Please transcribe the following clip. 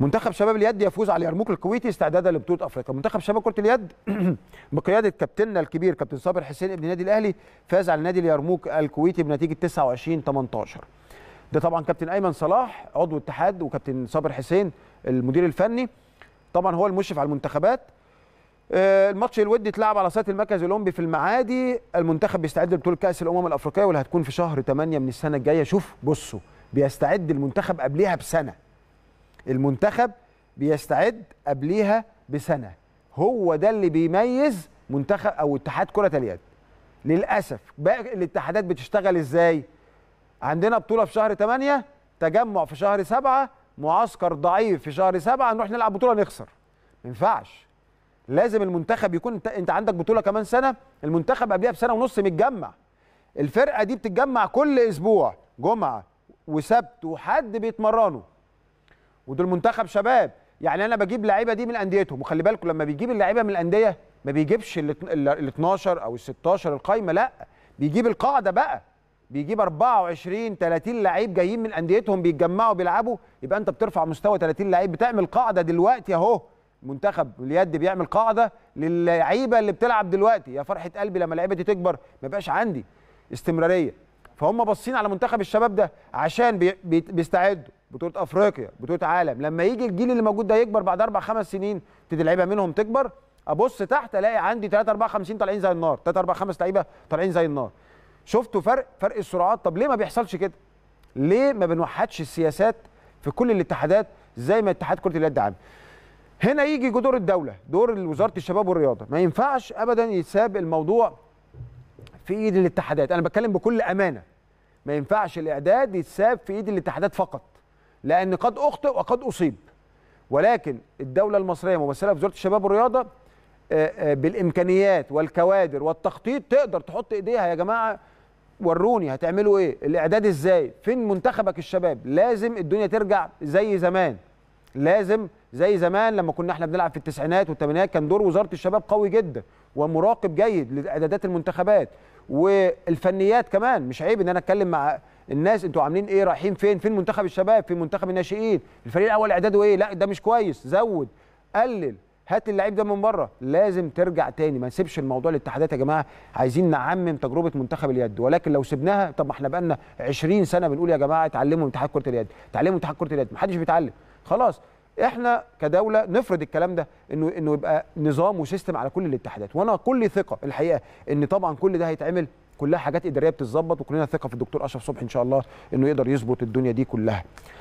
منتخب شباب اليد يفوز على اليرموك الكويتي استعدادا لبطوله افريقيا منتخب شباب كره اليد بقياده كابتننا الكبير كابتن صابر حسين ابن النادي الاهلي فاز على نادي اليرموك الكويتي بنتيجه 29 18 ده طبعا كابتن ايمن صلاح عضو اتحاد وكابتن صابر حسين المدير الفني طبعا هو المشرف على المنتخبات آه، الماتش الودي اتلعب على صاله المركز الاولمبي في المعادي المنتخب بيستعد لبطوله كاس الامم الافريقيه واللي هتكون في شهر 8 من السنه الجايه شوف بصوا بيستعد المنتخب قبلها بسنه المنتخب بيستعد قبليها بسنه هو ده اللي بيميز منتخب او اتحاد كره اليد للاسف باقي الاتحادات بتشتغل ازاي عندنا بطوله في شهر 8 تجمع في شهر 7 معسكر ضعيف في شهر 7 نروح نلعب بطوله نخسر ما ينفعش لازم المنتخب يكون انت عندك بطوله كمان سنه المنتخب قبلها بسنه ونص متجمع الفرقه دي بتتجمع كل اسبوع جمعه وسبت وحد بيتمرنوا ودول منتخب شباب يعني انا بجيب لعيبه دي من انديتهم وخلي بالكم لما بيجيب اللعيبه من الانديه ما بيجيبش ال 12 او ال 16 القايمه لا بيجيب القاعده بقى بيجيب 24 30 لعيب جايين من انديتهم بيتجمعوا بيلعبوا يبقى انت بترفع مستوى 30 لعيب بتعمل قاعده دلوقتي اهو منتخب اليد بيعمل قاعده للعيبه اللي بتلعب دلوقتي يا فرحه قلبي لما اللعيبه دي تكبر ما يبقاش عندي استمراريه فهم باصين على منتخب الشباب ده عشان بيستعدوا بطوله افريقيا بطوله عالم لما يجي الجيل اللي موجود ده يكبر بعد اربع خمس سنين تدي لعيبه منهم تكبر ابص تحت الاقي عندي 3 4 50 طالعين زي النار 3 4 5 لعيبه طالعين زي النار شفتوا فرق فرق السرعات طب ليه ما بيحصلش كده ليه ما بنوحدش السياسات في كل الاتحادات زي ما اتحاد كره اليد عامل هنا يجي دور الدوله دور وزاره الشباب والرياضه ما ينفعش ابدا يتساب الموضوع في ايد الاتحادات انا بتكلم بكل امانه ما ينفعش الاعداد يتساب في ايد الاتحادات فقط لأن قد أخطئ وقد أصيب ولكن الدولة المصرية ممثلة في وزارة الشباب والرياضة آه، آه، بالإمكانيات والكوادر والتخطيط تقدر تحط إيديها يا جماعة وروني هتعملوا إيه الإعداد إزاي فين منتخبك الشباب لازم الدنيا ترجع زي زمان لازم زي زمان لما كنا احنا بنلعب في التسعينات والثمانينات كان دور وزاره الشباب قوي جدا ومراقب جيد لاعدادات المنتخبات والفنيات كمان مش عيب ان انا اتكلم مع الناس انتوا عاملين ايه رايحين فين فين منتخب الشباب فين منتخب الناشئين الفريق الاول اعداده ايه لا ده مش كويس زود قلل هات اللعيب ده من بره لازم ترجع تاني ما نسيبش الموضوع للاتحادات يا جماعه عايزين نعمم تجربه منتخب اليد ولكن لو سبناها طب ما احنا بقالنا 20 سنه بنقول يا جماعه اتعلموا اتحاد كره اليد اتعلموا اتحاد كره اليد ما حدش بيتعلم خلاص احنا كدوله نفرض الكلام ده انه انه يبقى نظام وسيستم على كل الاتحادات وانا كل ثقه الحقيقه ان طبعا كل ده هيتعمل كلها حاجات اداريه بتتظبط وكلنا ثقه في الدكتور اشرف صبحي ان شاء الله انه يقدر يظبط الدنيا دي كلها